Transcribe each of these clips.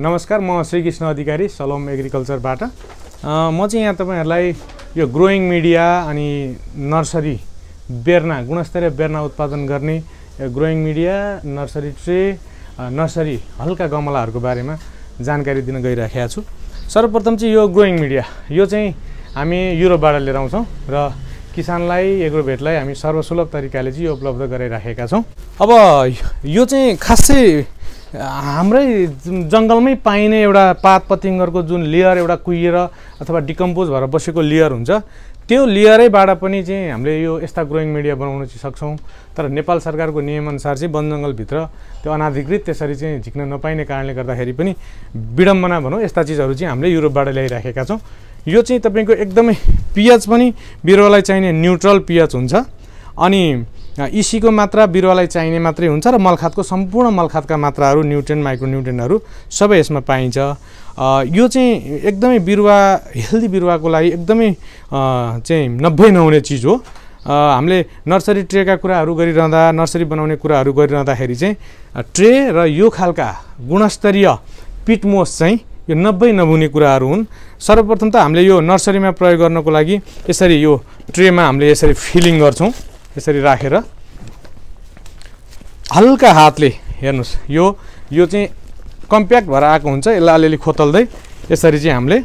नमस्कार म श्रीकृष्ण अधिकारी सलोम एग्रिकल्चरबाट म चाहिँ यहाँ तपाईँहरूलाई यो ग्रोइङ मिडिया अनि नर्सरी बेर्ना गुणस्तरीय बेर्ना उत्पादन गर्ने growing media nursery tray nursery हल्का गमलाहरूको बारेमा जानकारी दिन गइराखेका छु सर्वप्रथम चाहिँ यो ग्रोइङ मिडिया यो चाहिँ हामी युरोपबाट लिएर आउँछौँ र किसानलाई एग्रोभेटलाई हामी सर्वसुलभ तरिकाले चाहिँ यो उपलब्ध गराइराखेका छौँ अब यो चाहिँ खासै हाम्रै जङ्गलमै पाइने एउटा पात पतिङ्गरको जुन लेयर एउटा कुहिएर अथवा डिकम्पोज भएर बसेको लेयर हुन्छ त्यो लेयरैबाट पनि चाहिँ हामीले यो यस्ता ग्रोइङ मिडिया बनाउन चाहिँ सक्छौँ तर नेपाल सरकारको नियमअनुसार चाहिँ वन जङ्गलभित्र त्यो अनाधिकृत त्यसरी चाहिँ झिक्न नपाइने कारणले गर्दाखेरि पनि विडम्बना भनौँ यस्ता चिजहरू चाहिँ हामीले युरोपबाट ल्याइराखेका छौँ यो चाहिँ तपाईँको एकदमै पिएच पनि बिरुवालाई चाहिने न्युट्रल पिएच हुन्छ अनि इसीको मात्रा बिरुवालाई चाहिने मात्रै हुन्छ र मलखातको सम्पूर्ण मलखातका मात्राहरू माइक्रो न्युट्रेनहरू सबै यसमा पाइन्छ यो चाहिँ एकदमै बिरुवा हेल्दी बिरुवाको लागि एकदमै चाहिँ नब्बे नहुने चिज हो हामीले नर्सरी ट्रेका कुराहरू गरिरहँदा नर्सरी बनाउने कुराहरू गरिरहँदाखेरि चाहिँ ट्रे र यो खालका गुणस्तरीय पिटमोस चाहिँ यो नब्बे नहुने कुराहरू हुन् सर्वप्रथम त हामीले यो नर्सरीमा प्रयोग गर्नको लागि यसरी यो ट्रेमा हामीले यसरी फिलिङ गर्छौँ यसरी राखेर हल्का हातले हेर्नुहोस् यो यो चाहिँ कम्प्याक्ट भएर आएको हुन्छ यसलाई अलिअलि खोतल्दै यसरी चाहिँ हामीले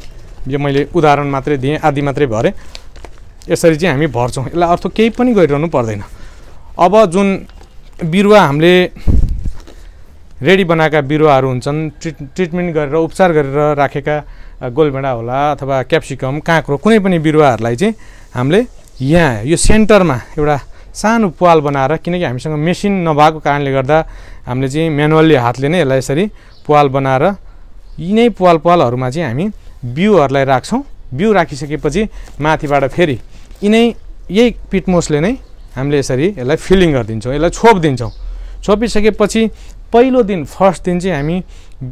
यो मैले उदाहरण मात्रै दिएँ आदि मात्रै भरेँ यसरी चाहिँ हामी भर्छौँ यसलाई अर्थ केही पनि गरिरहनु पर्दैन अब जुन बिरुवा हामीले रेडी बनाएका बिरुवाहरू हुन्छन् ट्रिट ट्रिटमेन्ट गरेर उपचार गरेर राखेका गोलभेडा होला अथवा क्याप्सिकम काँक्रो कुनै पनि बिरुवाहरूलाई चाहिँ हामीले यहाँ यो सेन्टरमा एउटा सानो पाल बनाएर किनकि हामीसँग मेसिन नभएको कारणले गर्दा हामीले चाहिँ म्यानुअल्ली हातले नै यसलाई यसरी पाल बनाएर यिनै पाल पालहरूमा चाहिँ हामी बिउहरूलाई राख्छौँ बिउ राखिसकेपछि माथिबाट फेरि यिनै यही पिटमोसले नै हामीले यसरी यसलाई फिलिङ गरिदिन्छौँ यसलाई छोप दिन्छौँ छोपिसकेपछि पहिलो दिन फर्स्ट दिन चाहिँ हामी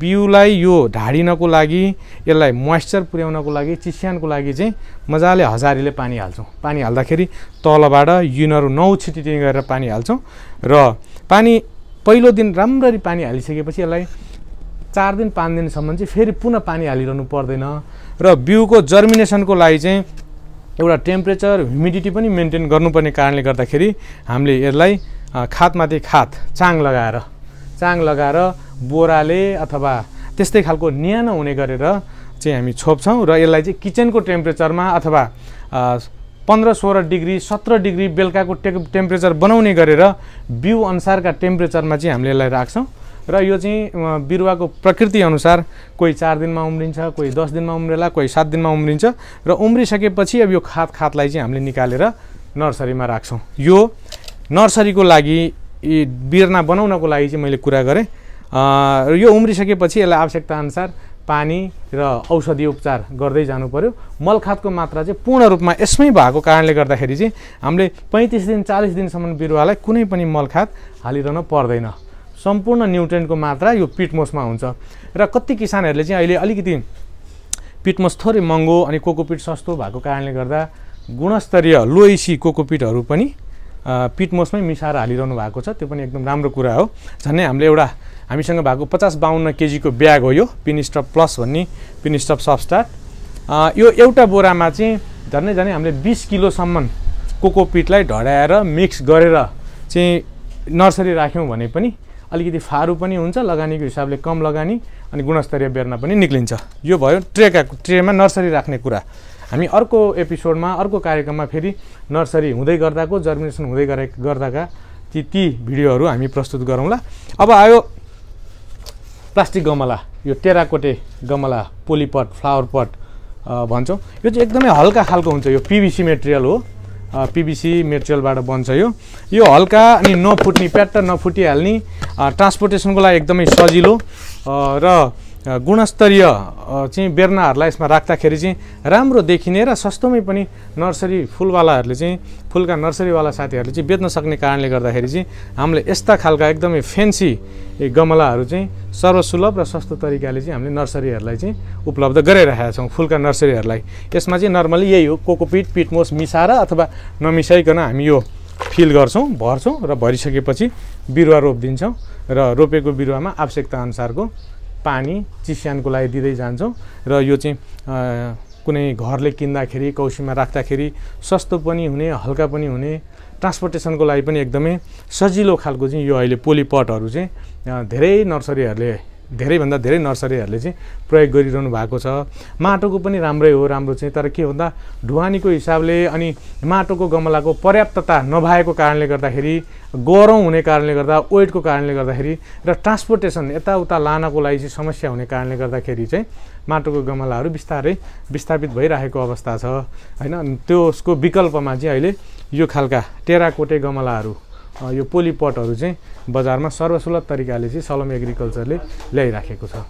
बिउलाई यो ढाडिनको लागि यसलाई मोइस्चर पुर्याउनको लागि चिस्यानको लागि चाहिँ मजाले हजारीले पानी हाल्छौँ पानी हाल्दाखेरि तलबाट युनहरू नौ छिटिटिङ गरेर पानी हाल्छौँ र पानी पहिलो दिन राम्ररी पानी हालिसकेपछि यसलाई चार दिन पाँच दिनसम्म चाहिँ फेरि पुनः पानी हालिरहनु पर्दैन र बिउको जर्मिनेसनको लागि चाहिँ एउटा टेम्परेचर ह्युमिडिटी पनि मेन्टेन गर्नुपर्ने कारणले गर्दाखेरि हामीले यसलाई खातमाथि खात चाङ लगाएर चाङ लगाएर बोराले अथवा त्यस्तै खालको न्यानो हुने गरेर चाहिँ हामी छोप्छौँ र यसलाई चाहिँ किचनको टेम्परेचरमा अथवा पन्ध्र सोह्र डिग्री सत्र डिग्री बेलुकाको टे टेम्परेचर बनाउने गरेर बिउ अनुसारका टेम्परेचरमा चाहिँ हामीले यसलाई राख्छौँ र यो चाहिँ बिरुवाको प्रकृतिअनुसार कोही चार दिनमा उम्रिन्छ कोही दस दिनमा उम्रेला कोही सात दिनमा उम्रिन्छ र उम्रिसकेपछि अब यो खात खातलाई चाहिँ हामीले निकालेर नर्सरीमा राख्छौँ यो नर्सरीको लागि यी बिर्ना बनाउनको लागि चाहिँ मैले कुरा गरेँ र यो उम्रिसकेपछि यसलाई आवश्यकताअनुसार पानी र औषधि उपचार गर्दै जानु पऱ्यो मलखातको मात्रा चाहिँ पूर्ण रूपमा यसमै भएको कारणले गर्दाखेरि चाहिँ हामीले पैँतिस दिन चालिस दिनसम्म बिरुवालाई कुनै पनि मलखात हालिरहन पर्दैन सम्पूर्ण न्युट्रेन्टको मात्रा यो पिटमोसमा हुन्छ र कति किसानहरूले चाहिँ अहिले अलिकति पिटमोस थोरै महँगो अनि कोकोपिट सस्तो भएको कारणले गर्दा गुणस्तरीय लोएसी कोकोपिटहरू पनि पिटमोसमै मिसाएर हालिरहनु भएको छ त्यो पनि एकदम राम्रो कुरा हो झन् हामीले एउटा हामीसँग भएको पचास बाहन्न केजीको ब्याग हो यो पिनिस्टप प्लस भन्ने पिनिस्टप सबस्टार्ट यो एउटा बोरामा चाहिँ झन्डै झन्डै हामीले बिस किलोसम्म कोको पिटलाई ढडाएर मिक्स गरेर चाहिँ नर्सरी राख्यौँ भने पनि अलिकति फारो पनि हुन्छ लगानीको हिसाबले कम लगानी अनि गुणस्तरीय बेर्न पनि निक्लिन्छ यो भयो ट्रेका ट्रेमा नर्सरी राख्ने कुरा हामी अर्को एपिसोडमा अर्को कार्यक्रममा फेरि नर्सरी हुँदै गर्दाको जर्मिनेसन हुँदै गरे गर्दाका ती ती भिडियोहरू हामी प्रस्तुत गरौँला अब आयो प्लास्टिक गमला यो टेराकोटे गमला पोलिपट फ्लावर पट भन्छौँ यो चाहिँ एकदमै हल्का खालको हुन्छ यो पिबिसी मेटेरियल हो पिबिसी मेटेरियलबाट बन्छ यो यो हल्का अनि नफुट्ने प्याट्ट नफुटिहाल्ने ट्रान्सपोर्टेसनको लागि एकदमै सजिलो र गुणस्तरीय चाहिँ बेर्नाहरूलाई यसमा राख्दाखेरि चाहिँ राम्रो देखिने र सस्तोमै पनि नर्सरी फुलवालाहरूले चाहिँ फुलका नर्सरीवाला साथीहरूले चाहिँ बेच्न सक्ने कारणले गर्दाखेरि चाहिँ हामीले यस्ता खालका एकदमै फेन्सी गमलाहरू चाहिँ सर्वसुलभ र सस्तो तरिकाले चाहिँ हामीले नर्सरीहरूलाई चाहिँ उपलब्ध गराइरहेका छौँ फुलका नर्सरीहरूलाई यसमा चाहिँ नर्मली यही हो कोकोपिट पिटमोस मिसाएर अथवा नमिसाइकन हामी यो फिल गर्छौँ भर्छौँ र भरिसकेपछि बिरुवा रोपिदिन्छौँ र रोपेको बिरुवामा आवश्यकता अनुसारको पानी चिस्यानको लागि दिँदै जान्छौँ र यो चाहिँ कुनै घरले किन्दाखेरि कौसीमा राख्दाखेरि सस्तो पनि हुने हल्का पनि हुने ट्रान्सपोर्टेसनको लागि पनि एकदमै सजिलो खालको चाहिँ यो अहिले पोलिपटहरू चाहिँ धेरै नर्सरीहरूले धेरैभन्दा धेरै नर्सरीहरूले चाहिँ प्रयोग गरिरहनु भएको छ माटोको पनि राम्रै हो राम्रो चाहिँ तर के भन्दा ढुवानीको हिसाबले अनि माटोको गमलाको पर्याप्तता नभएको कारणले गर्दाखेरि गरौँ हुने कारणले गर्दा वेटको कारणले गर्दाखेरि र ट्रान्सपोर्टेसन यताउता लानको लागि चाहिँ समस्या हुने कारणले गर्दाखेरि चाहिँ माटोको गमलाहरू बिस्तारै विस्थापित भइरहेको अवस्था छ होइन त्यसको विकल्पमा चाहिँ अहिले यो खालका टेराकोटे गमलाहरू यो पोलिपटहरू चाहिँ बजारमा सर्वसुलभ तरिकाले चाहिँ सलम एग्रिकल्चरले ल्याइराखेको छ